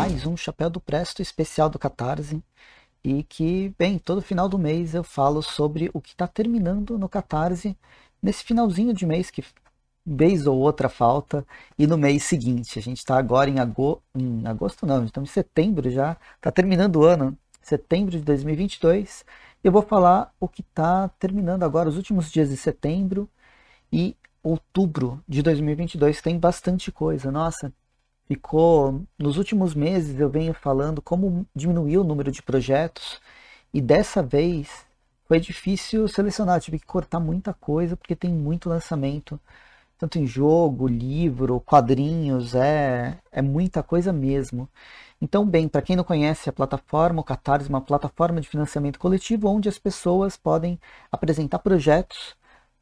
mais um Chapéu do Presto especial do Catarse. E que, bem, todo final do mês eu falo sobre o que está terminando no Catarse nesse finalzinho de mês que vez ou outra falta e no mês seguinte. A gente está agora em, ago... em agosto, não, estamos em setembro já, está terminando o ano, setembro de 2022. Eu vou falar o que está terminando agora, os últimos dias de setembro e outubro de 2022 tem bastante coisa. Nossa, ficou. Nos últimos meses eu venho falando como diminuiu o número de projetos e dessa vez foi difícil selecionar, eu tive que cortar muita coisa porque tem muito lançamento, tanto em jogo, livro, quadrinhos, é, é muita coisa mesmo. Então, bem, para quem não conhece a plataforma, o Catarse é uma plataforma de financiamento coletivo onde as pessoas podem apresentar projetos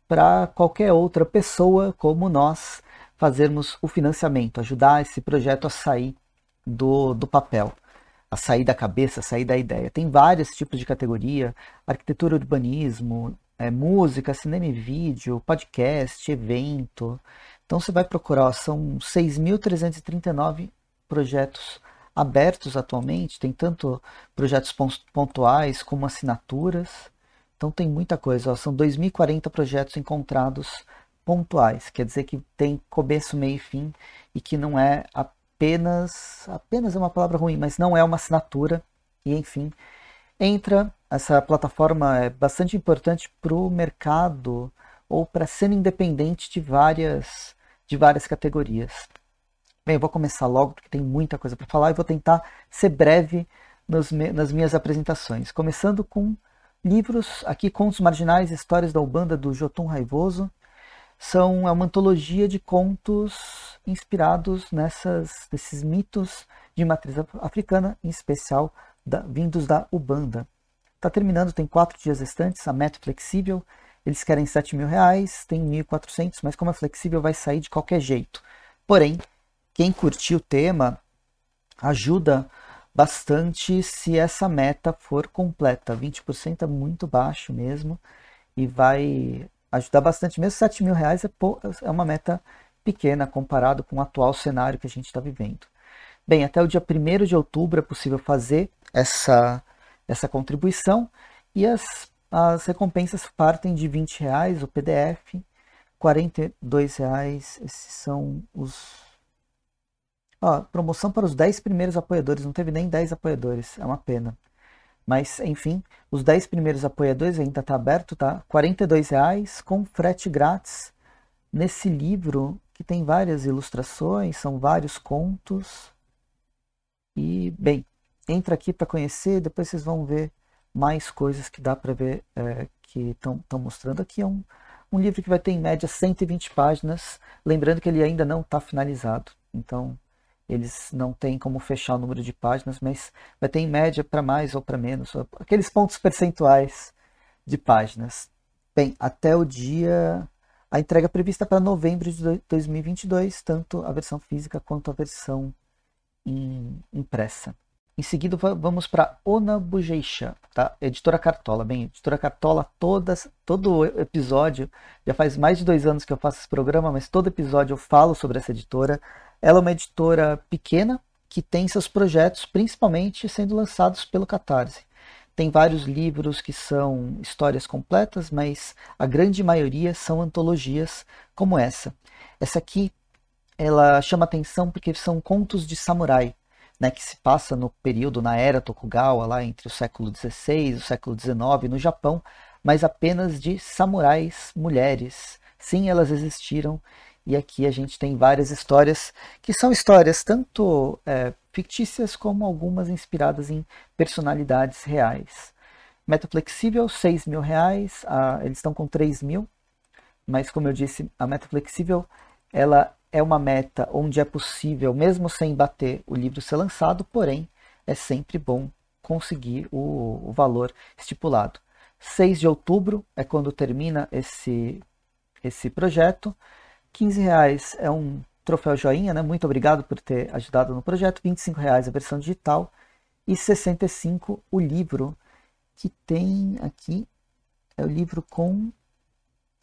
para qualquer outra pessoa como nós fazermos o financiamento, ajudar esse projeto a sair do, do papel, a sair da cabeça, a sair da ideia. Tem vários tipos de categoria: arquitetura, urbanismo, é, música, cinema e vídeo, podcast, evento. Então você vai procurar, são 6.339 projetos abertos atualmente, tem tanto projetos pontuais como assinaturas. Então tem muita coisa, ó, são 2.040 projetos encontrados pontuais, quer dizer que tem começo, meio e fim e que não é apenas apenas é uma palavra ruim, mas não é uma assinatura e enfim entra essa plataforma é bastante importante para o mercado ou para ser independente de várias de várias categorias. Bem, eu vou começar logo porque tem muita coisa para falar e vou tentar ser breve nos, nas minhas apresentações, começando com livros aqui Contos Marginais, Histórias da Ubanda do Jotun Raivoso, são é uma antologia de contos inspirados nessas, nesses mitos de matriz africana, em especial da, vindos da Ubanda. Está terminando, tem quatro dias restantes, a meta é flexível, eles querem 7 mil reais, tem 1.400, mas como é flexível, vai sair de qualquer jeito. Porém, quem curtiu o tema ajuda bastante se essa meta for completa. 20% é muito baixo mesmo e vai ajudar bastante. Mesmo 7 mil reais é, é uma meta pequena comparado com o atual cenário que a gente está vivendo. Bem, até o dia 1 de outubro é possível fazer essa, essa contribuição e as, as recompensas partem de 20 reais o PDF, 42 reais esses são os Ó, promoção para os 10 primeiros apoiadores, não teve nem 10 apoiadores, é uma pena. Mas, enfim, os 10 primeiros apoiadores ainda está aberto, tá? R$ reais com frete grátis nesse livro que tem várias ilustrações, são vários contos. E, bem, entra aqui para conhecer, depois vocês vão ver mais coisas que dá para ver é, que estão mostrando aqui. É um, um livro que vai ter em média 120 páginas, lembrando que ele ainda não está finalizado. Então, eles não têm como fechar o número de páginas, mas vai ter em média para mais ou para menos, aqueles pontos percentuais de páginas. Bem, até o dia. A entrega prevista para novembro de 2022, tanto a versão física quanto a versão impressa. Em seguida, vamos para Onabujeixan, tá? Editora Cartola. Bem, Editora Cartola, todas, todo episódio, já faz mais de dois anos que eu faço esse programa, mas todo episódio eu falo sobre essa editora. Ela é uma editora pequena que tem seus projetos principalmente sendo lançados pelo Catarse. Tem vários livros que são histórias completas, mas a grande maioria são antologias como essa. Essa aqui, ela chama atenção porque são contos de samurai né, que se passa no período, na era Tokugawa, lá entre o século XVI e o século XIX, no Japão, mas apenas de samurais mulheres. Sim, elas existiram. E aqui a gente tem várias histórias que são histórias tanto é, fictícias como algumas inspiradas em personalidades reais. Meta flexível, 6 mil reais, a, eles estão com 3 mil, mas como eu disse, a meta flexível ela é uma meta onde é possível, mesmo sem bater, o livro ser lançado, porém é sempre bom conseguir o, o valor estipulado. 6 de outubro é quando termina esse, esse projeto. 15 reais é um troféu joinha, né? Muito obrigado por ter ajudado no projeto. 25 reais a versão digital e 65 o livro que tem aqui é o livro com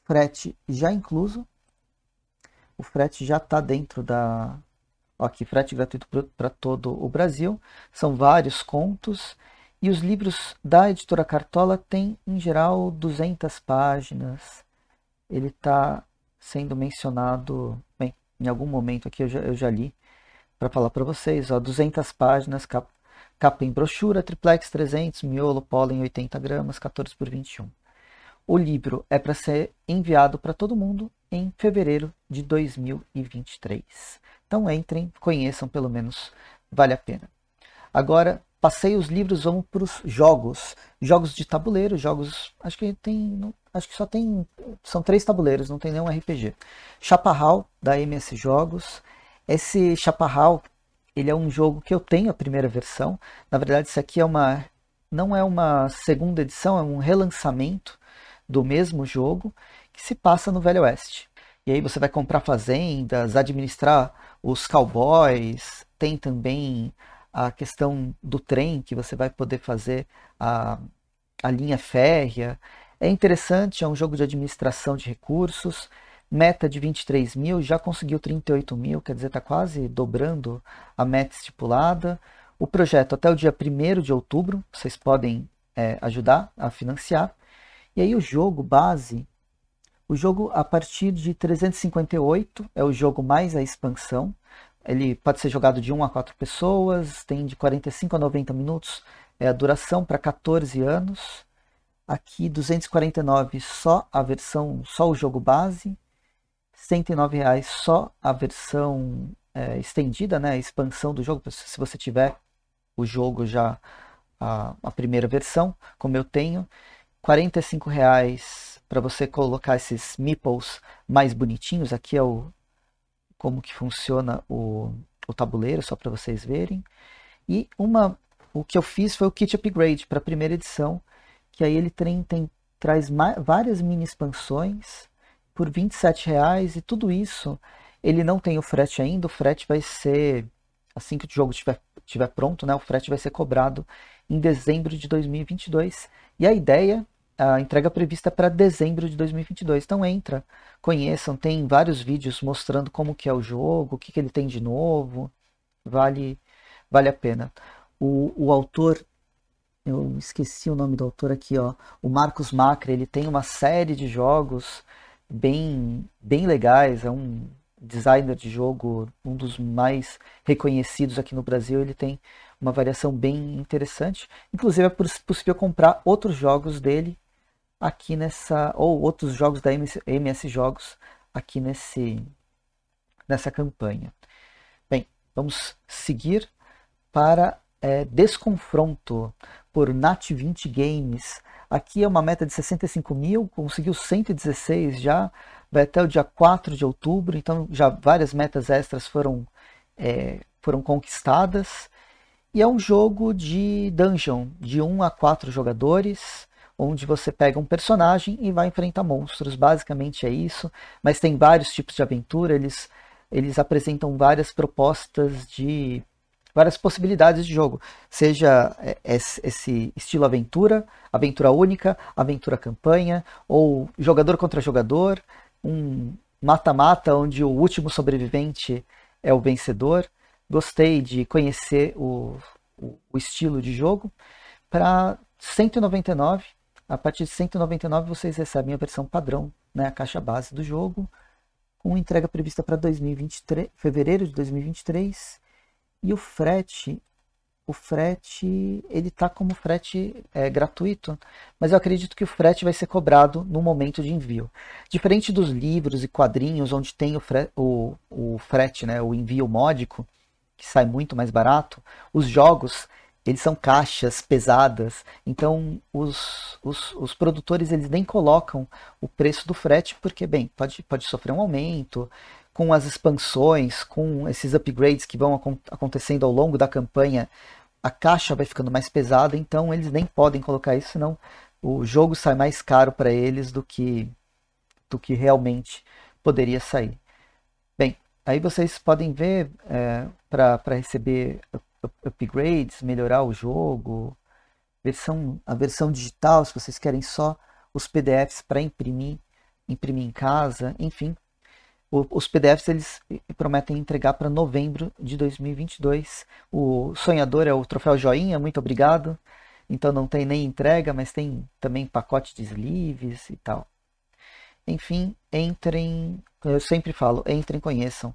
frete já incluso o frete já está dentro da. Ó, aqui, frete gratuito para todo o Brasil. São vários contos. E os livros da editora Cartola têm, em geral, 200 páginas. Ele está sendo mencionado. Bem, em algum momento aqui eu já, eu já li para falar para vocês. Ó, 200 páginas, cap, capa em brochura, triplex 300, miolo, pólen 80 gramas, 14 por 21. O livro é para ser enviado para todo mundo em fevereiro de 2023. Então entrem, conheçam pelo menos, vale a pena. Agora, passei os livros, vamos para os jogos. Jogos de tabuleiro, jogos. Acho que tem. Não, acho que só tem. São três tabuleiros, não tem nenhum RPG. Chaparral, da MS Jogos. Esse Chaparral, ele é um jogo que eu tenho a primeira versão. Na verdade, isso aqui é uma. Não é uma segunda edição, é um relançamento do mesmo jogo que se passa no Velho Oeste. E aí você vai comprar fazendas, administrar os cowboys, tem também a questão do trem que você vai poder fazer a, a linha férrea. É interessante, é um jogo de administração de recursos. Meta de 23 mil, já conseguiu 38 mil, quer dizer, está quase dobrando a meta estipulada. O projeto até o dia 1 de outubro, vocês podem é, ajudar a financiar. E aí o jogo base, o jogo a partir de 358 é o jogo mais a expansão. Ele pode ser jogado de 1 a 4 pessoas, tem de 45 a 90 minutos, é a duração para 14 anos. Aqui 249 só a versão, só o jogo base, R$ reais só a versão é, estendida, né, a expansão do jogo, se você tiver o jogo já a, a primeira versão, como eu tenho, 45 reais para você colocar esses meeples mais bonitinhos. Aqui é o como que funciona o, o tabuleiro, só para vocês verem. E uma, o que eu fiz foi o kit upgrade para a primeira edição, que aí ele tem, tem traz várias mini expansões por 27 reais e tudo isso. Ele não tem o frete ainda, o frete vai ser assim que o jogo estiver tiver pronto, né? O frete vai ser cobrado em dezembro de 2022. E a ideia a entrega prevista para dezembro de 2022. Então entra, conheçam, tem vários vídeos mostrando como que é o jogo, o que, que ele tem de novo, vale, vale a pena. O, o autor, eu esqueci o nome do autor aqui, ó, o Marcos Macri, ele tem uma série de jogos bem, bem legais, é um designer de jogo, um dos mais reconhecidos aqui no Brasil, ele tem uma variação bem interessante. Inclusive é possível comprar outros jogos dele aqui nessa ou outros jogos da MS, MS Jogos aqui nesse nessa campanha. Bem, vamos seguir para é, Desconfronto por Nat20 Games. Aqui é uma meta de 65 mil, conseguiu 116 já, vai até o dia 4 de outubro, então já várias metas extras foram, é, foram conquistadas. E é um jogo de dungeon, de 1 a 4 jogadores, onde você pega um personagem e vai enfrentar monstros. Basicamente é isso, mas tem vários tipos de aventura, eles, eles apresentam várias propostas de várias possibilidades de jogo, seja é, esse estilo aventura, aventura única, aventura campanha, ou jogador contra jogador, um mata-mata onde o último sobrevivente é o vencedor. Gostei de conhecer o, o, o estilo de jogo. Para 199, a partir de 199 vocês recebem a versão padrão, né, a caixa base do jogo, com entrega prevista para 2023, fevereiro de 2023, e o frete, o frete, ele tá como frete é, gratuito, mas eu acredito que o frete vai ser cobrado no momento de envio. Diferente dos livros e quadrinhos, onde tem o, fre o, o frete, né, o envio módico, que sai muito mais barato, os jogos eles são caixas pesadas, então os, os, os, produtores eles nem colocam o preço do frete, porque, bem, pode, pode sofrer um aumento com as expansões, com esses upgrades que vão acontecendo ao longo da campanha, a caixa vai ficando mais pesada, então eles nem podem colocar isso, senão o jogo sai mais caro para eles do que, do que realmente poderia sair. Bem, aí vocês podem ver é, eh, para receber upgrades, melhorar o jogo, versão, a versão digital, se vocês querem só os PDFs para imprimir, imprimir em casa, enfim. O, os PDFs eles prometem entregar para novembro de 2022. O sonhador é o troféu joinha, muito obrigado. Então não tem nem entrega, mas tem também pacote de sleeves e tal. Enfim, entrem, eu sempre falo, entrem, conheçam.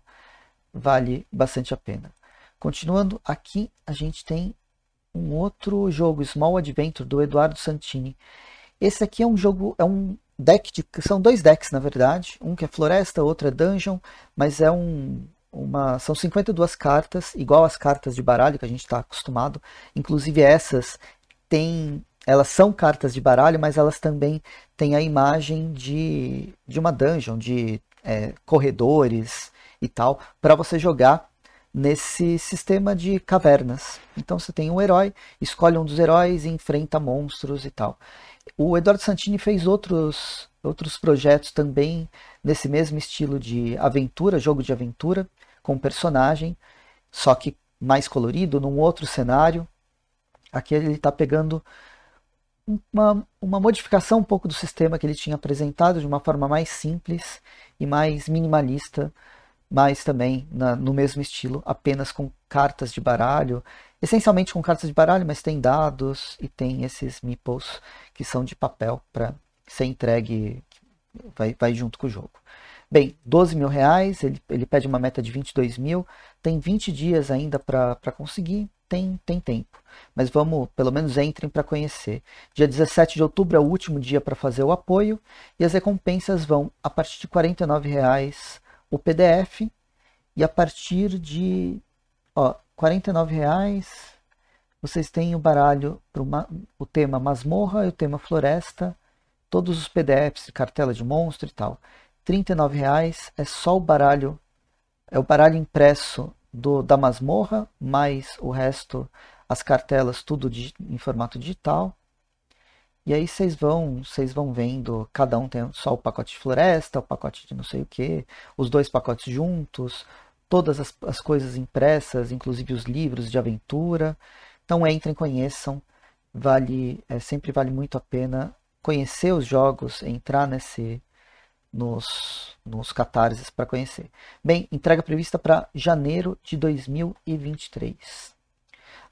Vale bastante a pena. Continuando aqui, a gente tem um outro jogo, Small Adventure, do Eduardo Santini. Esse aqui é um jogo, é um deck de. São dois decks, na verdade. Um que é floresta, outro é dungeon, mas é um. Uma, são 52 cartas, igual as cartas de baralho que a gente está acostumado. Inclusive essas têm. Elas são cartas de baralho, mas elas também têm a imagem de, de uma dungeon, de é, corredores e tal, para você jogar nesse sistema de cavernas. Então você tem um herói, escolhe um dos heróis e enfrenta monstros e tal. O Eduardo Santini fez outros, outros projetos também nesse mesmo estilo de aventura, jogo de aventura, com personagem, só que mais colorido, num outro cenário. Aqui ele está pegando uma, uma modificação um pouco do sistema que ele tinha apresentado, de uma forma mais simples e mais minimalista mas também na, no mesmo estilo, apenas com cartas de baralho, essencialmente com cartas de baralho, mas tem dados e tem esses meeples que são de papel para ser entregue, vai, vai junto com o jogo. Bem, 12 mil reais, ele, ele pede uma meta de 22 mil, tem 20 dias ainda para conseguir, tem, tem tempo. Mas vamos, pelo menos entrem para conhecer. Dia 17 de outubro é o último dia para fazer o apoio e as recompensas vão a partir de R$ 49,00 o PDF e a partir de ó, R$ 49,00 vocês têm o baralho para o tema masmorra e o tema floresta, todos os PDFs cartela de monstro e tal. R$ 39,00 é só o baralho, é o baralho impresso do, da masmorra, mais o resto, as cartelas, tudo de, em formato digital. E aí vocês vão, vocês vão vendo, cada um tem só o pacote de floresta, o pacote de não sei o que, os dois pacotes juntos, todas as, as, coisas impressas, inclusive os livros de aventura. Então entrem, conheçam, vale, é, sempre vale muito a pena conhecer os jogos, entrar nesse nos, nos catarses para conhecer. Bem, entrega prevista para janeiro de 2023.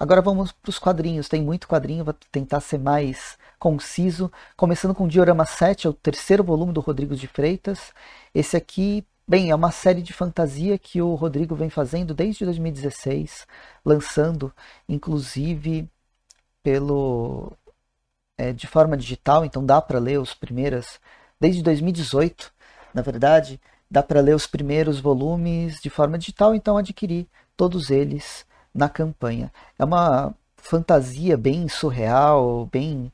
Agora vamos para os quadrinhos. Tem muito quadrinho, vou tentar ser mais conciso. Começando com Diorama 7, é o terceiro volume do Rodrigo de Freitas. Esse aqui, bem, é uma série de fantasia que o Rodrigo vem fazendo desde 2016, lançando, inclusive, pelo é, de forma digital, então dá para ler os primeiros. desde 2018, na verdade, dá para ler os primeiros volumes de forma digital, então adquiri todos eles na campanha. É uma fantasia bem surreal, bem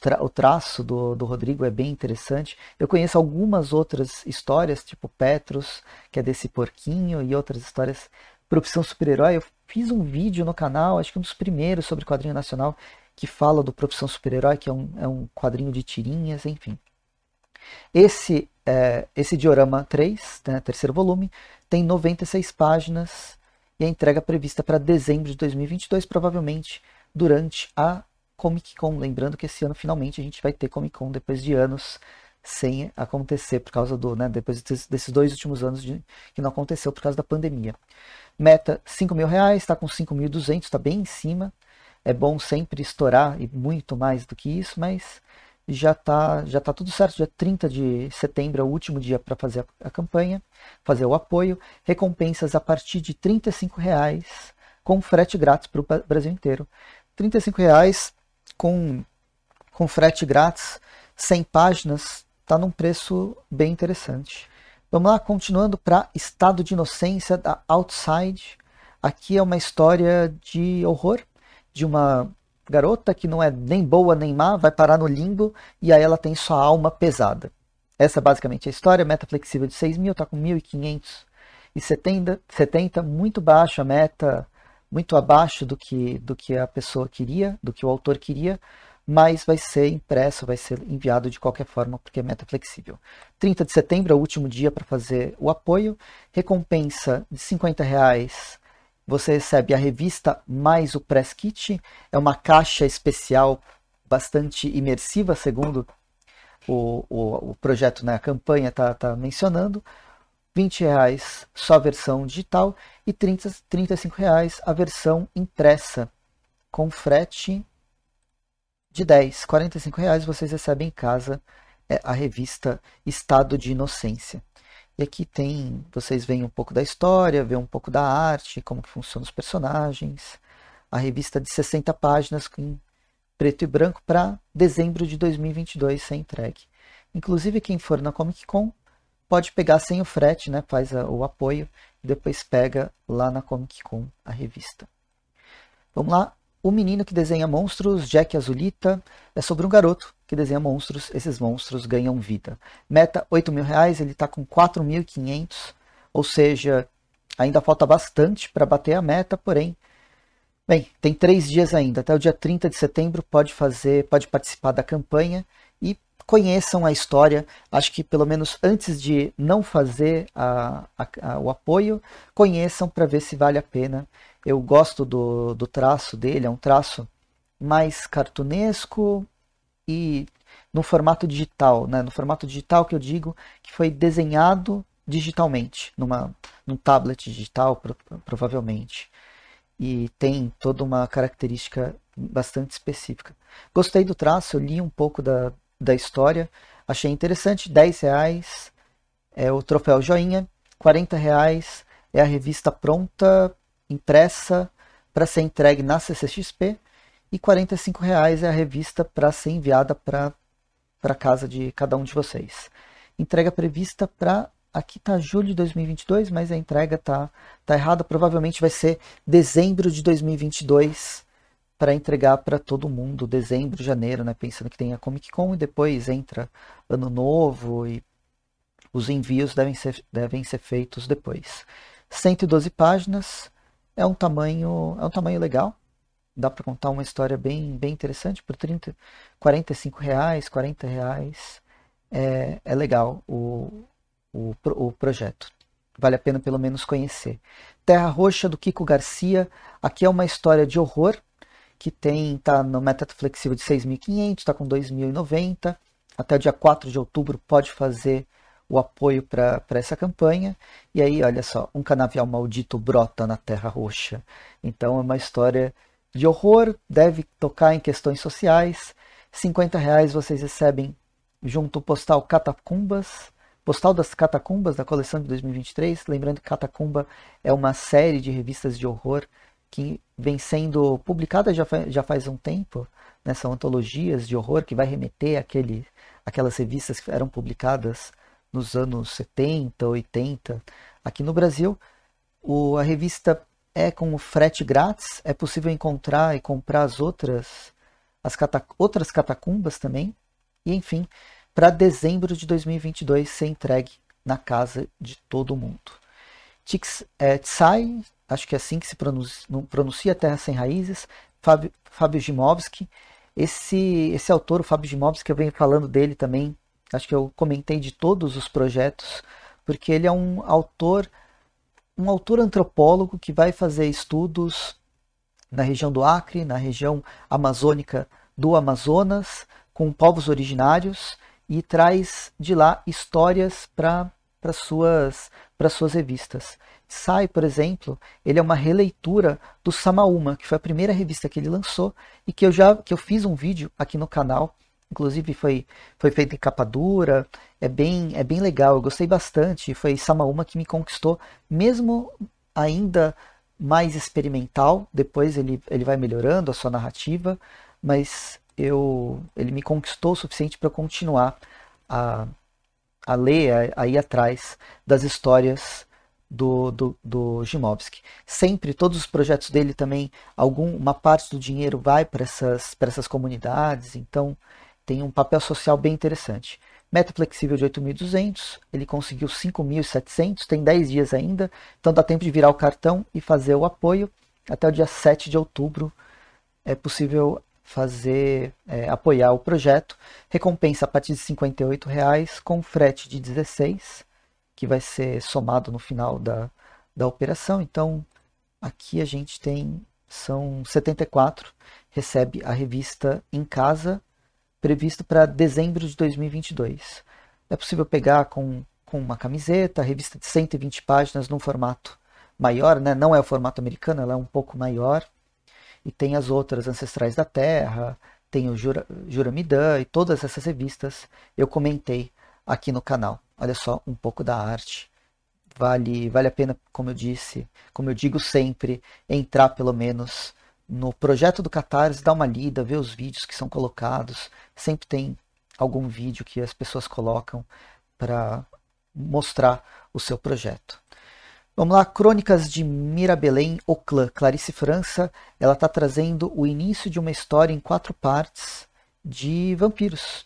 tra o traço do, do Rodrigo é bem interessante. Eu conheço algumas outras histórias, tipo Petrus, que é desse porquinho, e outras histórias. Profissão super-herói, eu fiz um vídeo no canal, acho que um dos primeiros sobre quadrinho nacional, que fala do Profissão Super-Herói, que é um, é um quadrinho de tirinhas, enfim. Esse, é, esse diorama 3, né, terceiro volume, tem 96 páginas, e a entrega prevista para dezembro de 2022, provavelmente durante a Comic Con. Lembrando que esse ano finalmente a gente vai ter Comic Con depois de anos sem acontecer por causa do, né, depois desses dois últimos anos de, que não aconteceu por causa da pandemia. Meta 5 mil reais, está com 5.200, está bem em cima. É bom sempre estourar e muito mais do que isso, mas já está já tá tudo certo, dia 30 de setembro é o último dia para fazer a, a, campanha, fazer o apoio, recompensas a partir de R$ reais com frete grátis para o Brasil inteiro. R$ reais com, com frete grátis, 100 páginas, está num preço bem interessante. Vamos lá, continuando para Estado de Inocência da Outside. Aqui é uma história de horror, de uma garota que não é nem boa nem má, vai parar no limbo e aí ela tem sua alma pesada. Essa é basicamente a história, meta flexível de 6 mil, está com 1.570, 70, muito baixo a meta, muito abaixo do que, do que a pessoa queria, do que o autor queria, mas vai ser impresso, vai ser enviado de qualquer forma, porque é meta flexível. 30 de setembro é o último dia para fazer o apoio, recompensa de 50 reais você recebe a revista mais o press kit, é uma caixa especial bastante imersiva, segundo o, o, o projeto, né, a campanha está tá mencionando. R$ reais só a versão digital e R$ 35 reais a versão impressa com frete de 10, 45 reais vocês recebem em casa é a revista Estado de Inocência. E aqui tem, vocês veem um pouco da história, vê um pouco da arte, como que funcionam os personagens. A revista de 60 páginas em preto e branco para dezembro de 2022 ser entregue. Inclusive quem for na Comic Con pode pegar sem o frete, né? Faz a, o apoio e depois pega lá na Comic Con a revista. Vamos lá, o Menino que Desenha Monstros, Jack Azulita, é sobre um garoto que desenha monstros, esses monstros ganham vida. Meta 8 mil reais, ele está com 4.500, ou seja, ainda falta bastante para bater a meta, porém, bem, tem três dias ainda, até o dia 30 de setembro pode fazer, pode participar da campanha e conheçam a história. Acho que pelo menos antes de não fazer a, a, a, o apoio, conheçam para ver se vale a pena. Eu gosto do, do traço dele, é um traço mais cartunesco e no formato digital, né? no formato digital que eu digo que foi desenhado digitalmente, numa, num tablet digital, pro, provavelmente. E tem toda uma característica bastante específica. Gostei do traço, eu li um pouco da, da história, achei interessante. 10 reais é o troféu joinha, 40 reais é a revista pronta impressa para ser entregue na CCXP e R$ reais é a revista para ser enviada para a casa de cada um de vocês. Entrega prevista para aqui tá julho de 2022, mas a entrega tá tá errada, provavelmente vai ser dezembro de 2022 para entregar para todo mundo, dezembro, janeiro, né, pensando que tem a Comic Con e depois entra ano novo e os envios devem ser devem ser feitos depois. 112 páginas, é um tamanho, é um tamanho legal. Dá para contar uma história bem, bem interessante por 30, 45 reais, 40 reais. É, é legal o, o, o projeto. Vale a pena pelo menos conhecer. Terra Roxa do Kiko Garcia. Aqui é uma história de horror que tem tá no meta flexível de 6.500, está com 2.090. Até o dia 4 de outubro pode fazer o apoio para essa campanha. E aí, olha só, um canavial maldito brota na Terra Roxa. Então é uma história de horror, deve tocar em questões sociais. 50 reais vocês recebem junto o postal Catacumbas, Postal das Catacumbas, da coleção de 2023. Lembrando que Catacumba é uma série de revistas de horror que vem sendo publicada já, já faz um tempo. Né? São antologias de horror que vai remeter aquele aquelas revistas que eram publicadas nos anos 70, 80, aqui no Brasil, o, a revista é com o frete grátis, é possível encontrar e comprar as outras, as cata, outras catacumbas também, e enfim, para dezembro de 2022 ser entregue na casa de todo mundo. Tix, é, Tsai, acho que é assim que se pronuncia, pronuncia Terra Sem Raízes, Fábio, Fábio Gimovski, esse, esse autor, o Fábio Gimovski, eu venho falando dele também Acho que eu comentei de todos os projetos, porque ele é um autor, um autor antropólogo que vai fazer estudos na região do Acre, na região amazônica do Amazonas, com povos originários e traz de lá histórias para para suas para suas revistas. Sai, por exemplo, ele é uma releitura do Samaúma, que foi a primeira revista que ele lançou e que eu já que eu fiz um vídeo aqui no canal inclusive foi, foi feito em capa dura, é bem, é bem legal, eu gostei bastante, foi Samaúma que me conquistou, mesmo ainda mais experimental, depois ele, ele vai melhorando a sua narrativa, mas eu ele me conquistou o suficiente para continuar a, a ler, a, a, ir atrás das histórias do, do, do Gimovski. Sempre, todos os projetos dele também, alguma parte do dinheiro vai para essas, essas comunidades, então tem um papel social bem interessante. Meta flexível de 8.200, ele conseguiu 5.700, tem 10 dias ainda, então dá tempo de virar o cartão e fazer o apoio. Até o dia 7 de outubro é possível fazer é, apoiar o projeto. Recompensa a partir de R$ reais com frete de 16, que vai ser somado no final da, da operação. Então, aqui a gente tem são 74, recebe a revista em casa previsto para dezembro de 2022. É possível pegar com, com uma camiseta, revista de 120 páginas num formato maior, né? não é o formato americano, ela é um pouco maior. E tem as outras, Ancestrais da Terra, tem o Jura, Juramidã e todas essas revistas eu comentei aqui no canal. Olha só um pouco da arte. Vale, vale a pena, como eu disse, como eu digo sempre, entrar pelo menos no projeto do Catarse, dá uma lida, vê os vídeos que são colocados. Sempre tem algum vídeo que as pessoas colocam para mostrar o seu projeto. Vamos lá, Crônicas de Mirabelém, clã Clarice França. Ela está trazendo o início de uma história em quatro partes de vampiros.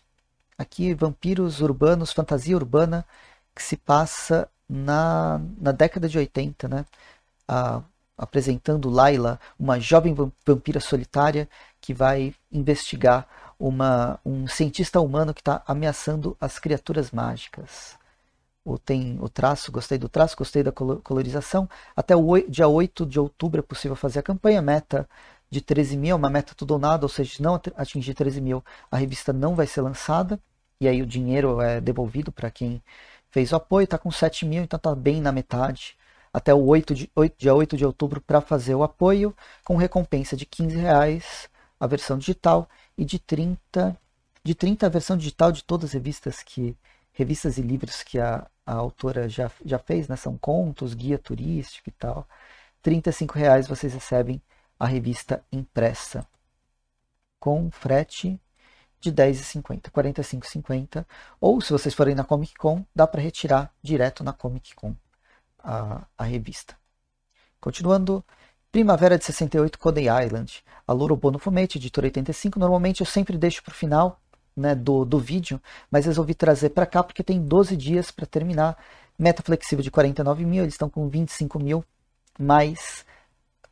Aqui, vampiros urbanos, fantasia urbana, que se passa na, na década de 80, né? A apresentando Laila, uma jovem vampira solitária que vai investigar uma, um cientista humano que está ameaçando as criaturas mágicas. O, tem o traço, gostei do traço, gostei da colorização. Até o dia 8 de outubro é possível fazer a campanha. Meta de 13 mil, é uma meta tudo ou nada, ou seja, se não atingir 13 mil, a revista não vai ser lançada. E aí o dinheiro é devolvido para quem fez o apoio, está com 7 mil, então está bem na metade até o 8 de, 8, dia 8 de outubro para fazer o apoio, com recompensa de R$ reais a versão digital e de 30, de 30 a versão digital de todas as revistas que revistas e livros que a, a autora já, já fez, né? São contos, guia turístico e tal. R$ reais vocês recebem a revista impressa com frete de 10,50, 45,50, ou se vocês forem na Comic Con, dá para retirar direto na Comic Con a, a revista. Continuando, Primavera de 68, Coney Island. A Louro no Fumete, editor 85. Normalmente eu sempre deixo para o final né, do, do vídeo, mas resolvi trazer para cá porque tem 12 dias para terminar. Meta flexível de 49 mil, eles estão com 25 mil, mas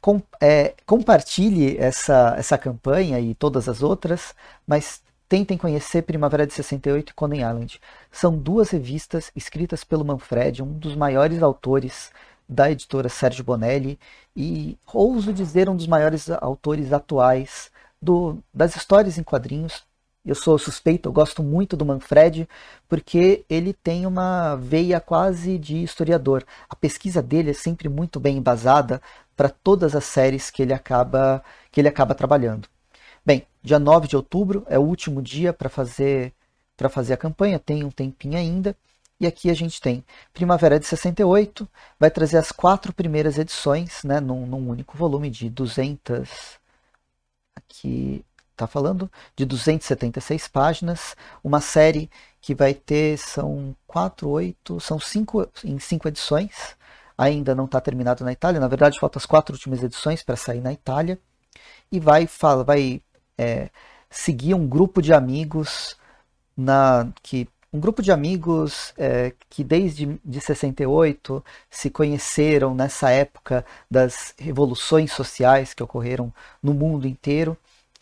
com, é, compartilhe essa, essa campanha e todas as outras, mas Tentem conhecer Primavera de 68 e Conan Island. São duas revistas escritas pelo Manfred, um dos maiores autores da editora Sérgio Bonelli e, ouso dizer, um dos maiores autores atuais do, das histórias em quadrinhos. Eu sou suspeito, eu gosto muito do Manfred, porque ele tem uma veia quase de historiador. A pesquisa dele é sempre muito bem embasada para todas as séries que ele acaba, que ele acaba trabalhando. Dia 9 de outubro é o último dia para fazer para fazer a campanha, tem um tempinho ainda. E aqui a gente tem Primavera de 68, vai trazer as quatro primeiras edições, né, num, num único volume de 200 aqui está falando de 276 páginas, uma série que vai ter são quatro, oito, são cinco em cinco edições. Ainda não está terminado na Itália. Na verdade, faltam as quatro últimas edições para sair na Itália e vai fala, vai é, seguia um grupo de amigos na que um grupo de amigos é, que desde de 68 se conheceram nessa época das revoluções sociais que ocorreram no mundo inteiro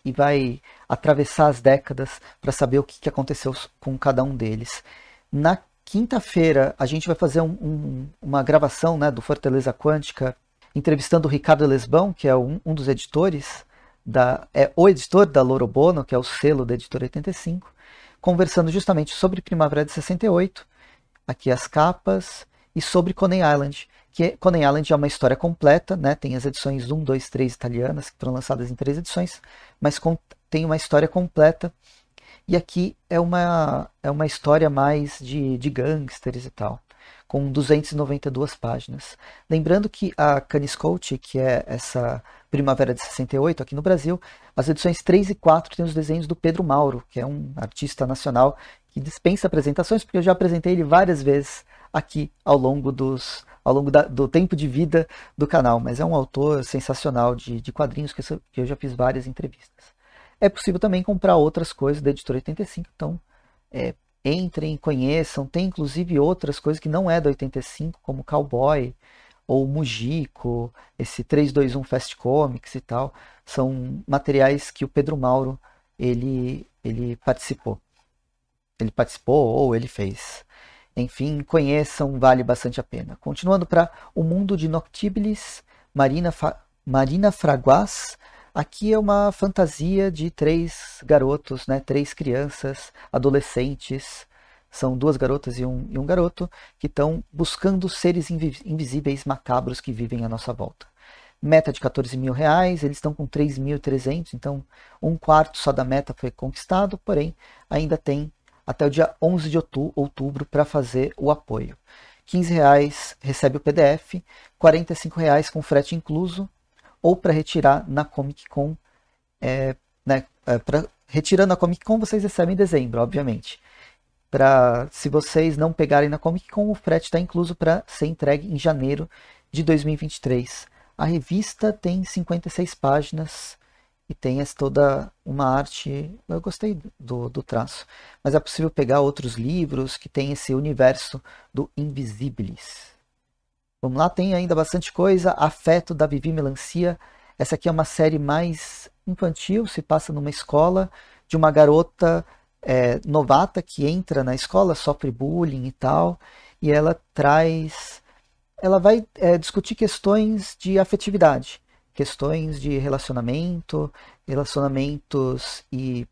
e vai atravessar as décadas para saber o que, que aconteceu com cada um deles. Na quinta-feira a gente vai fazer um, um, uma gravação né, do Fortaleza Quântica entrevistando o Ricardo Lesbão, que é um, um dos editores da, é o editor da Loro Bono que é o selo da editora 85, conversando justamente sobre Primavera de 68, aqui as capas, e sobre Coney Island, que Coney Island é uma história completa, né? tem as edições 1, 2, 3 italianas, que foram lançadas em três edições, mas com, tem uma história completa, e aqui é uma, é uma história mais de, de gangsters e tal com 292 páginas. Lembrando que a Canis Coach, que é essa Primavera de 68 aqui no Brasil, as edições 3 e 4 têm os desenhos do Pedro Mauro, que é um artista nacional que dispensa apresentações, porque eu já apresentei ele várias vezes aqui ao longo dos ao longo da, do tempo de vida do canal, mas é um autor sensacional de, de quadrinhos que eu, que eu já fiz várias entrevistas. É possível também comprar outras coisas da editora 85, então é, Entrem, conheçam. Tem inclusive outras coisas que não é da 85, como Cowboy ou Mujico, esse 321 Fast Comics e tal. São materiais que o Pedro Mauro ele, ele participou. Ele participou ou ele fez. Enfim, conheçam, vale bastante a pena. Continuando para O Mundo de Noctibilis, Marina, Fa Marina Fraguas, Aqui é uma fantasia de três garotos, né? três crianças, adolescentes. São duas garotas e um, e um garoto que estão buscando seres invisíveis macabros que vivem à nossa volta. Meta de 14 mil reais, eles estão com 3.300, então um quarto só da meta foi conquistado, porém ainda tem até o dia 11 de outubro para fazer o apoio. R$ 15 reais recebe o PDF, R$ 45 reais com frete incluso, ou para retirar na Comic Con. É, né, é, pra, retirando a Comic Con, vocês recebem em dezembro, obviamente. Pra, se vocês não pegarem na Comic Con, o frete está incluso para ser entregue em janeiro de 2023. A revista tem 56 páginas e tem toda uma arte. Eu gostei do, do traço, mas é possível pegar outros livros que tem esse universo do Invisibilis. Vamos lá, tem ainda bastante coisa. Afeto da Vivi Melancia. Essa aqui é uma série mais infantil, se passa numa escola de uma garota é, novata que entra na escola, sofre bullying e tal, e ela traz. Ela vai é, discutir questões de afetividade, questões de relacionamento, relacionamentos e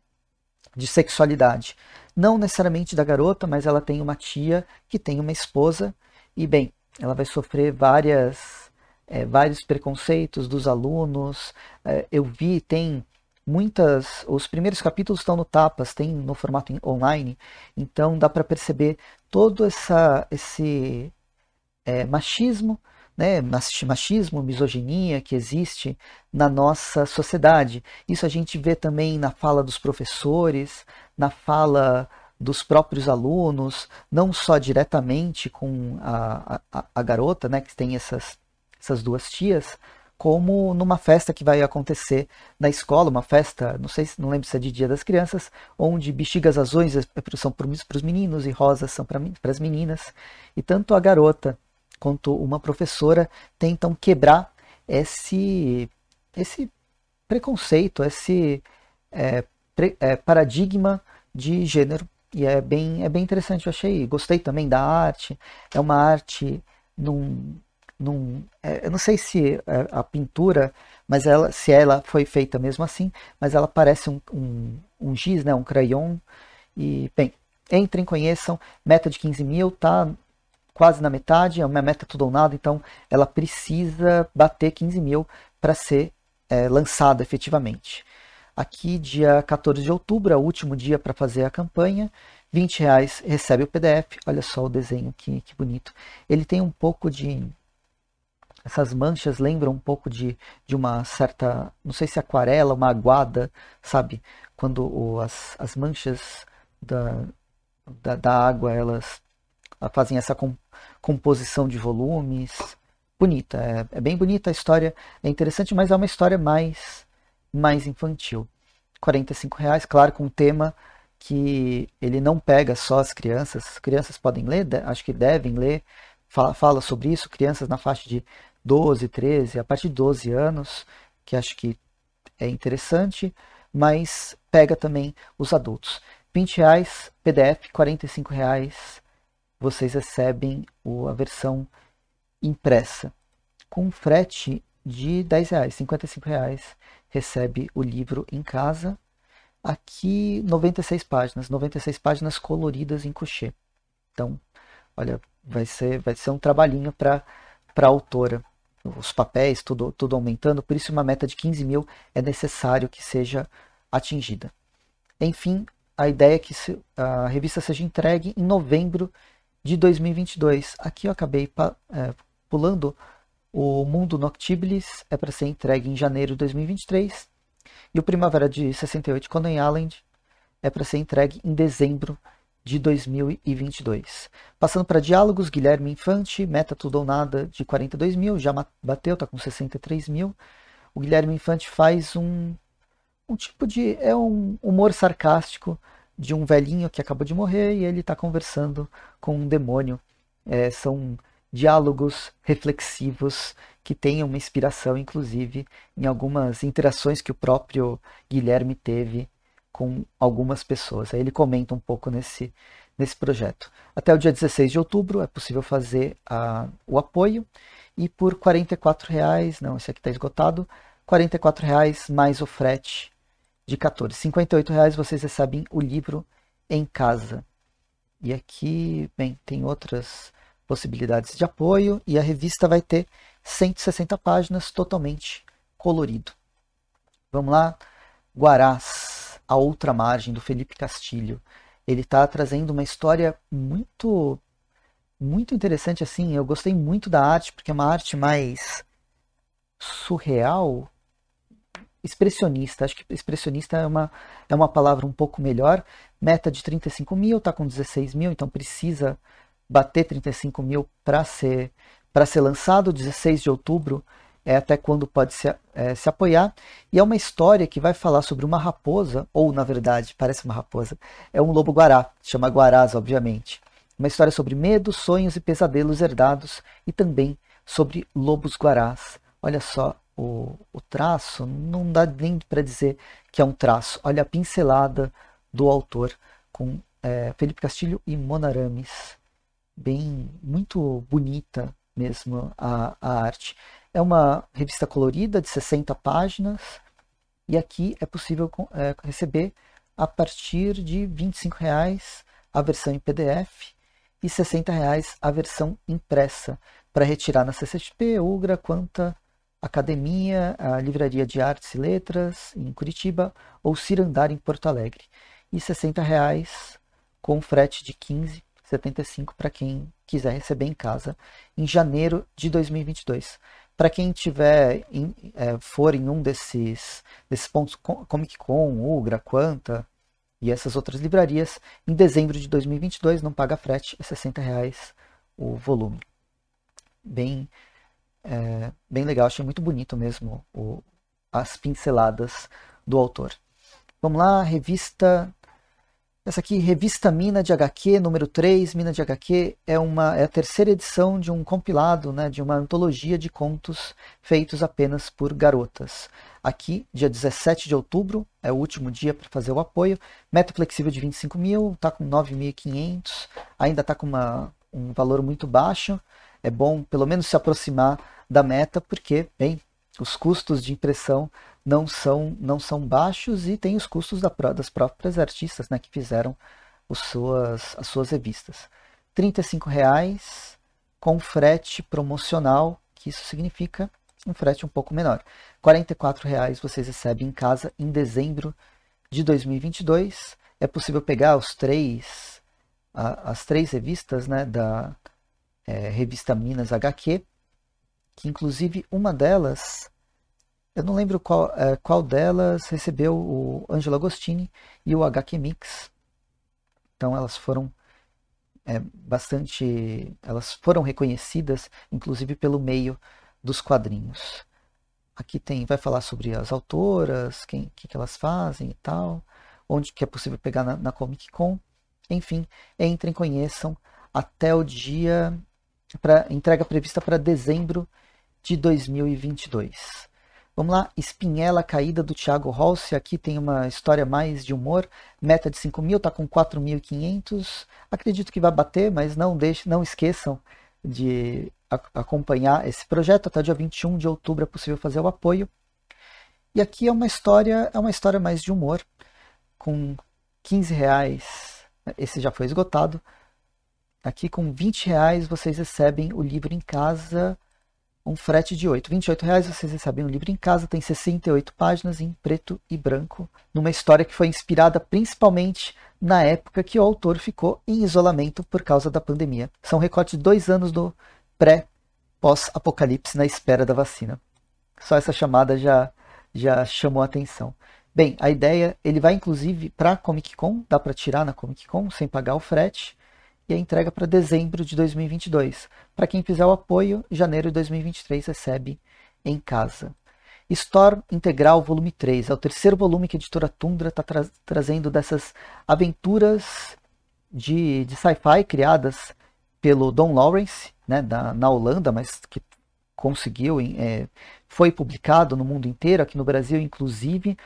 de sexualidade. Não necessariamente da garota, mas ela tem uma tia que tem uma esposa, e bem, ela vai sofrer várias, é, vários preconceitos dos alunos. É, eu vi, tem muitas. Os primeiros capítulos estão no Tapas, tem no formato online, então dá para perceber todo essa, esse é, machismo. Né, machismo, misoginia que existe na nossa sociedade. Isso a gente vê também na fala dos professores, na fala dos próprios alunos, não só diretamente com a, a, a garota, né, que tem essas, essas duas tias, como numa festa que vai acontecer na escola, uma festa, não sei, não lembro se é de Dia das Crianças, onde bexigas azuis eh, eh, são para os meninos e rosas são para as meninas. E tanto a garota quanto uma professora tentam quebrar esse, esse preconceito, esse é, pre, é, paradigma de gênero e é bem, é bem interessante, eu achei. Gostei também da arte. É uma arte num. num é, eu não sei se é a pintura, mas ela, se ela foi feita mesmo assim, mas ela parece um, um, um giz, né, um crayon. E, bem, entrem, conheçam. Meta de 15 mil, tá? Quase na metade, é uma meta tudo ou nada, então ela precisa bater 15 mil para ser é, lançada efetivamente aqui dia 14 de outubro, é o último dia para fazer a campanha. 20 reais recebe o PDF. Olha só o desenho aqui, que bonito. Ele tem um pouco de. Essas manchas lembram um pouco de, de uma certa, não sei se é aquarela, uma aguada, sabe? Quando o, as, as manchas da, da, da água elas ah, fazem essa com, composição de volumes. Bonita, é, é bem bonita a história, é interessante, mas é uma história mais mais infantil. R$ reais, claro, com um tema que ele não pega só as crianças. As crianças podem ler, acho que devem ler, fala, fala sobre isso, crianças na faixa de 12, 13, a partir de 12 anos, que acho que é interessante, mas pega também os adultos. R$ reais PDF, R$ reais vocês recebem a versão impressa. Com frete de 10 reais, 55 reais recebe o livro em casa. Aqui 96 páginas, 96 páginas coloridas em coucher. Então, olha, vai ser, vai ser um trabalhinho para a autora. Os papéis, tudo, tudo aumentando, por isso uma meta de 15 mil é necessário que seja atingida. Enfim, a ideia é que a revista seja entregue em novembro de 2022. Aqui eu acabei é, pulando o Mundo Noctibilis é para ser entregue em janeiro de 2023. E o Primavera de 68 Conan Island é para ser entregue em dezembro de 2022. Passando para diálogos, Guilherme Infante, meta tudo ou nada de 42 mil, já bateu, está com 63 mil. O Guilherme Infante faz um, um tipo de. é um humor sarcástico de um velhinho que acabou de morrer e ele está conversando com um demônio. É, são diálogos reflexivos que tenham uma inspiração, inclusive, em algumas interações que o próprio Guilherme teve com algumas pessoas. Aí ele comenta um pouco nesse, nesse projeto. Até o dia 16 de outubro é possível fazer a, o apoio e por R$ reais, não, esse aqui está esgotado, R$ reais mais o frete de 14. R$ reais vocês recebem o livro em casa. E aqui, bem, tem outras possibilidades de apoio e a revista vai ter 160 páginas totalmente colorido. Vamos lá, Guarás, a outra margem do Felipe Castilho. Ele está trazendo uma história muito muito interessante assim. Eu gostei muito da arte porque é uma arte mais surreal, expressionista. Acho que expressionista é uma, é uma palavra um pouco melhor. Meta de 35 mil, está com 16 mil, então precisa bater 35 mil para ser, para ser lançado. 16 de outubro é até quando pode se, é, se apoiar. E é uma história que vai falar sobre uma raposa, ou na verdade, parece uma raposa, é um lobo-guará, chama Guarás, obviamente. Uma história sobre medos, sonhos e pesadelos herdados e também sobre lobos guarás. Olha só o, o traço, não dá nem para dizer que é um traço. Olha a pincelada do autor com é, Felipe Castilho e Monarames bem, muito bonita mesmo a, a arte. É uma revista colorida de 60 páginas e aqui é possível é, receber a partir de R$ reais a versão em PDF e R$ reais a versão impressa para retirar na CCXP, Ugra, Quanta, Academia, a Livraria de Artes e Letras em Curitiba ou Cirandar em Porto Alegre e R$ reais com frete de 15 75 para quem quiser receber em casa em janeiro de 2022. Para quem tiver em, é, for em um desses, desses pontos, Comic Con, Ugra, Quanta e essas outras livrarias, em dezembro de 2022 não paga frete, é 60 reais o volume. Bem, é, bem legal, achei muito bonito mesmo o, as pinceladas do autor. Vamos lá, revista essa aqui, Revista Mina de HQ, número 3, Mina de HQ, é, uma, é a terceira edição de um compilado, né, de uma antologia de contos feitos apenas por garotas. Aqui, dia 17 de outubro, é o último dia para fazer o apoio. Meta flexível de 25 mil, está com 9.500, ainda está com uma, um valor muito baixo. É bom, pelo menos, se aproximar da meta, porque, bem, os custos de impressão não são, não são baixos e tem os custos da, das próprias artistas né, que fizeram os suas, as suas revistas. R$ 35,00 com frete promocional, que isso significa um frete um pouco menor. R$ 44,00 vocês recebem em casa em dezembro de 2022. É possível pegar os três, a, as três revistas né, da é, revista Minas HQ, que inclusive uma delas eu não lembro qual, é, qual delas recebeu o Angelo Agostini e o HQ Mix. Então elas foram é, bastante. Elas foram reconhecidas, inclusive pelo meio dos quadrinhos. Aqui tem, vai falar sobre as autoras, quem que, que elas fazem e tal, onde que é possível pegar na, na Comic Con. Enfim, entrem, conheçam até o dia para entrega prevista para dezembro de 2022. Vamos lá, Espinhela Caída do Thiago Rossi. aqui tem uma história mais de humor, meta de 5 mil, está com 4.500, acredito que vai bater, mas não deixe, não esqueçam de acompanhar esse projeto, até dia 21 de outubro é possível fazer o apoio. E aqui é uma história, é uma história mais de humor, com 15 reais, esse já foi esgotado, aqui com 20 reais vocês recebem o livro em casa, um frete de 8. 28 reais vocês recebem o um livro em casa, tem 68 páginas em preto e branco, numa história que foi inspirada principalmente na época que o autor ficou em isolamento por causa da pandemia. São recortes de dois anos do pré pós-apocalipse na espera da vacina. Só essa chamada já, já chamou a atenção. Bem, a ideia, ele vai inclusive para a Comic Con, dá para tirar na Comic Con sem pagar o frete e a entrega para dezembro de 2022. Para quem fizer o apoio, janeiro de 2023 recebe em casa. Store Integral Volume 3 é o terceiro volume que a editora Tundra está tra trazendo dessas aventuras de, de sci-fi criadas pelo Don Lawrence, né, da, na Holanda, mas que conseguiu, é, foi publicado no mundo inteiro, aqui no Brasil inclusive,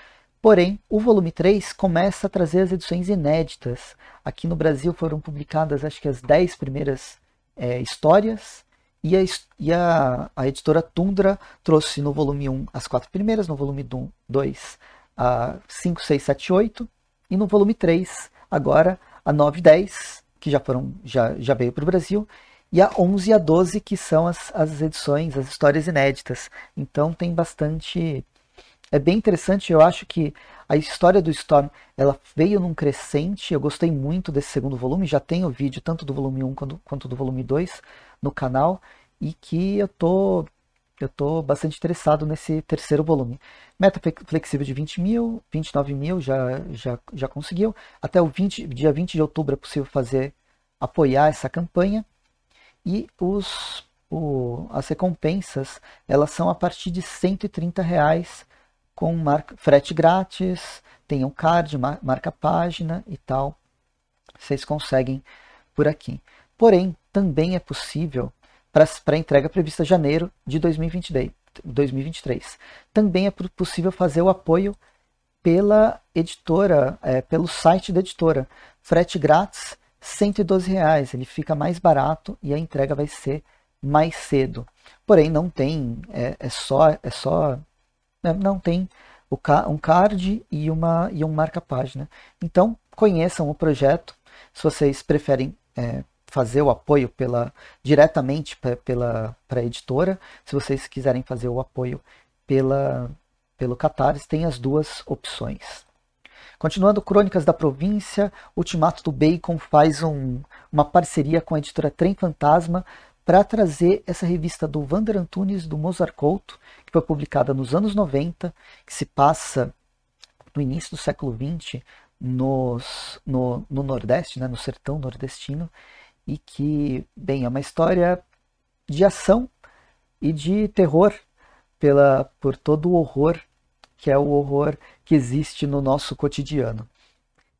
Porém, o volume 3 começa a trazer as edições inéditas. Aqui no Brasil foram publicadas, acho que as 10 primeiras é, histórias, e, a, e a, a, editora Tundra trouxe no volume 1 as quatro primeiras, no volume 2 a 5, 6, 7, 8, e no volume 3, agora, a 9 e 10, que já, foram, já, já veio para o Brasil, e a 11 e a 12, que são as, as edições, as histórias inéditas. Então tem bastante é bem interessante, eu acho que a história do Storm, ela veio num crescente, eu gostei muito desse segundo volume, já tem o vídeo tanto do volume 1 quanto, quanto do volume 2 no canal, e que eu tô, eu tô bastante interessado nesse terceiro volume. Meta flexível de 20 mil, 29 mil já, já, já conseguiu, até o 20, dia 20 de outubro é possível fazer, apoiar essa campanha, e os, o, as recompensas, elas são a partir de 130 reais, com marca, frete grátis, tem um card, marca página e tal. Vocês conseguem por aqui. Porém, também é possível para entrega prevista janeiro de 2023. Também é possível fazer o apoio pela editora, é, pelo site da editora. Frete grátis, 112 reais. Ele fica mais barato e a entrega vai ser mais cedo. Porém, não tem, é, é só, é só né? Não tem um card e, uma, e um marca-página. Então, conheçam o projeto. Se vocês preferem é, fazer o apoio pela, diretamente para a editora, se vocês quiserem fazer o apoio pela, pelo Catarse, tem as duas opções. Continuando, Crônicas da Província, Ultimato do Bacon faz um, uma parceria com a editora Trem Fantasma para trazer essa revista do Vander Antunes, do Mozart Couto, foi publicada nos anos 90, que se passa no início do século XX nos, no, no Nordeste, né, no sertão nordestino, e que, bem, é uma história de ação e de terror pela, por todo o horror que é o horror que existe no nosso cotidiano.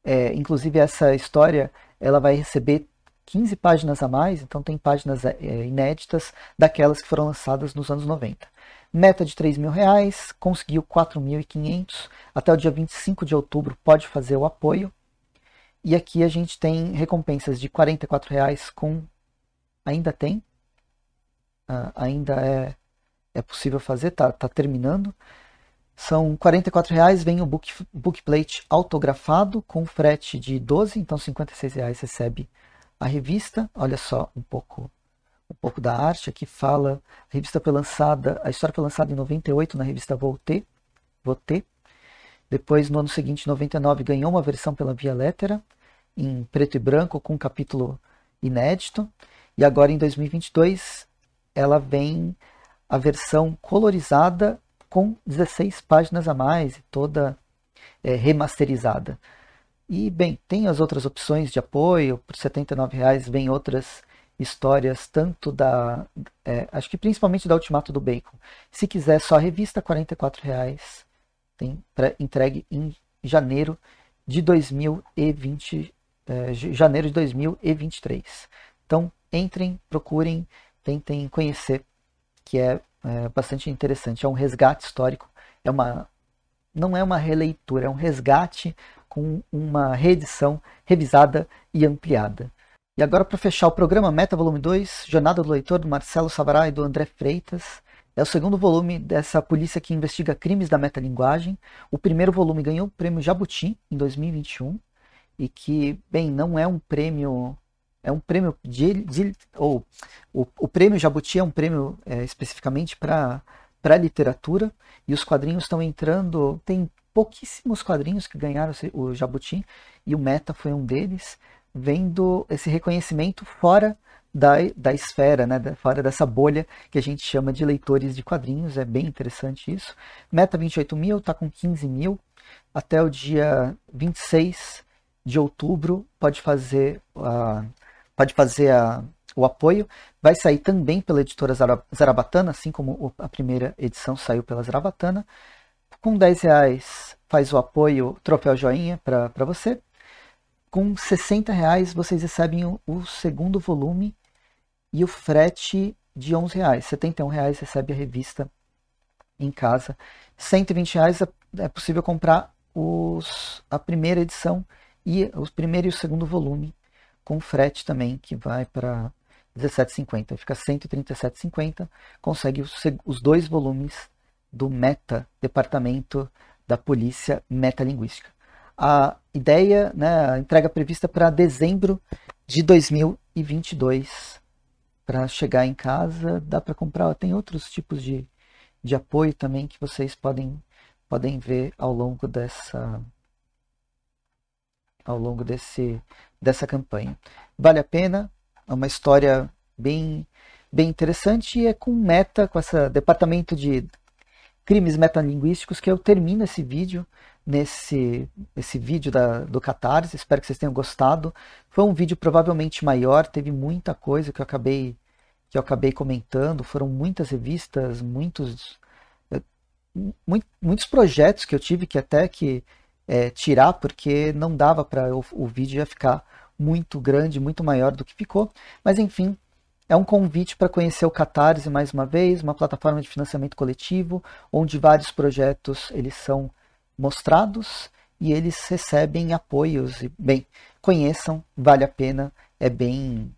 É, inclusive essa história ela vai receber 15 páginas a mais, então tem páginas é, é, inéditas daquelas que foram lançadas nos anos 90. Meta de R$ mil conseguiu R$ 4.500, até o dia 25 de outubro pode fazer o apoio. E aqui a gente tem recompensas de R$ 44,00 com... Ainda tem? Ah, ainda é, é possível fazer, Está tá terminando. São R$ 44,00, vem o book, bookplate autografado com frete de 12, então 56 reais recebe a revista, olha só um pouco um pouco da arte aqui fala, a revista foi lançada, a história foi lançada em 98 na revista Volté, Volté. Depois no ano seguinte, 99, ganhou uma versão pela Via Lettera em preto e branco com um capítulo inédito. E agora em 2022 ela vem a versão colorizada com 16 páginas a mais e toda é, remasterizada. E, bem, tem as outras opções de apoio, por R$ 79,00 vem outras histórias, tanto da. É, acho que principalmente da Ultimato do Bacon. Se quiser, só a revista R$ 44,00, tem pra, entregue em janeiro de 2020, é, janeiro de 2023. Então, entrem, procurem, tentem conhecer, que é, é bastante interessante. É um resgate histórico, é uma não é uma releitura, é um resgate com uma reedição revisada e ampliada. E agora, para fechar o programa Meta Volume 2, Jornada do Leitor, do Marcelo Sabará e do André Freitas, é o segundo volume dessa polícia que investiga crimes da metalinguagem. O primeiro volume ganhou o prêmio Jabuti em 2021 e que, bem, não é um prêmio é um prêmio de, de ou o, o, prêmio Jabuti é um prêmio é, especificamente para para literatura e os quadrinhos estão entrando tem pouquíssimos quadrinhos que ganharam o Jabutim e o Meta foi um deles, vendo esse reconhecimento fora da, da esfera, né? Da, fora dessa bolha que a gente chama de leitores de quadrinhos, é bem interessante isso. Meta 28 mil, está com 15 mil, até o dia 26 de outubro pode fazer, a pode fazer a, o apoio. Vai sair também pela editora Zarabatana, assim como a primeira edição saiu pela Zarabatana. Com 10 reais faz o apoio o Troféu Joinha para você. Com 60 reais vocês recebem o, o segundo volume e o frete de 11 reais. 71 reais recebe a revista em casa. 120 reais é, é possível comprar os, a primeira edição e o primeiro e o segundo volume com frete também que vai para 17,50. Fica 137,50. Consegue os, os dois volumes do Meta, Departamento da Polícia Metalinguística. A ideia, né, a entrega prevista para dezembro de 2022, para chegar em casa, dá para comprar, tem outros tipos de, de apoio também que vocês podem, podem ver ao longo dessa ao longo desse, dessa campanha. Vale a pena, é uma história bem, bem interessante e é com meta, com esse departamento de crimes metalinguísticos, que eu termino esse vídeo, nesse esse vídeo da, do Catarse. Espero que vocês tenham gostado. Foi um vídeo provavelmente maior, teve muita coisa que eu acabei que eu acabei comentando. Foram muitas revistas, muitos eh, muitos projetos que eu tive que até que é, tirar porque não dava para o, o vídeo ia ficar muito grande, muito maior do que ficou. Mas enfim, é um convite para conhecer o Catarse mais uma vez, uma plataforma de financiamento coletivo, onde vários projetos eles são mostrados e eles recebem apoios. E, bem, conheçam, vale a pena, é bem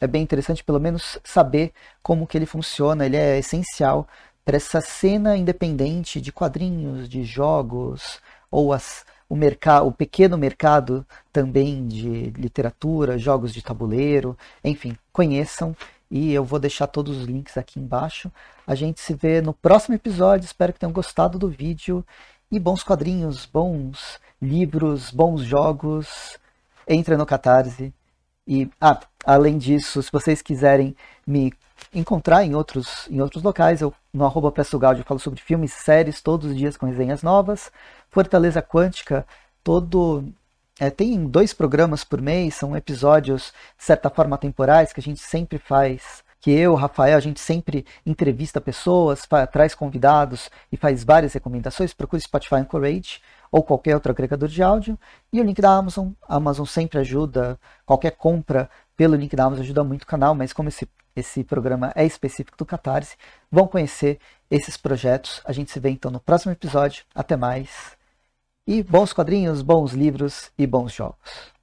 é bem interessante pelo menos saber como que ele funciona, ele é essencial para essa cena independente de quadrinhos, de jogos ou as o, mercado, o pequeno mercado também de literatura, jogos de tabuleiro, enfim, conheçam e eu vou deixar todos os links aqui embaixo. A gente se vê no próximo episódio, espero que tenham gostado do vídeo e bons quadrinhos, bons livros, bons jogos. Entra no Catarse. E, ah, além disso, se vocês quiserem me encontrar em outros, em outros locais, eu no arroba Pessogaldi eu falo sobre filmes, séries, todos os dias com resenhas novas. Fortaleza Quântica, todo é, tem dois programas por mês, são episódios, de certa forma, temporais, que a gente sempre faz. Que eu, Rafael, a gente sempre entrevista pessoas, traz convidados e faz várias recomendações. Procure Spotify Encourage ou qualquer outro agregador de áudio. E o link da Amazon. A Amazon sempre ajuda. Qualquer compra pelo link da Amazon ajuda muito o canal, mas como esse esse programa é específico do Catarse. Vão conhecer esses projetos. A gente se vê então no próximo episódio. Até mais. E bons quadrinhos, bons livros e bons jogos.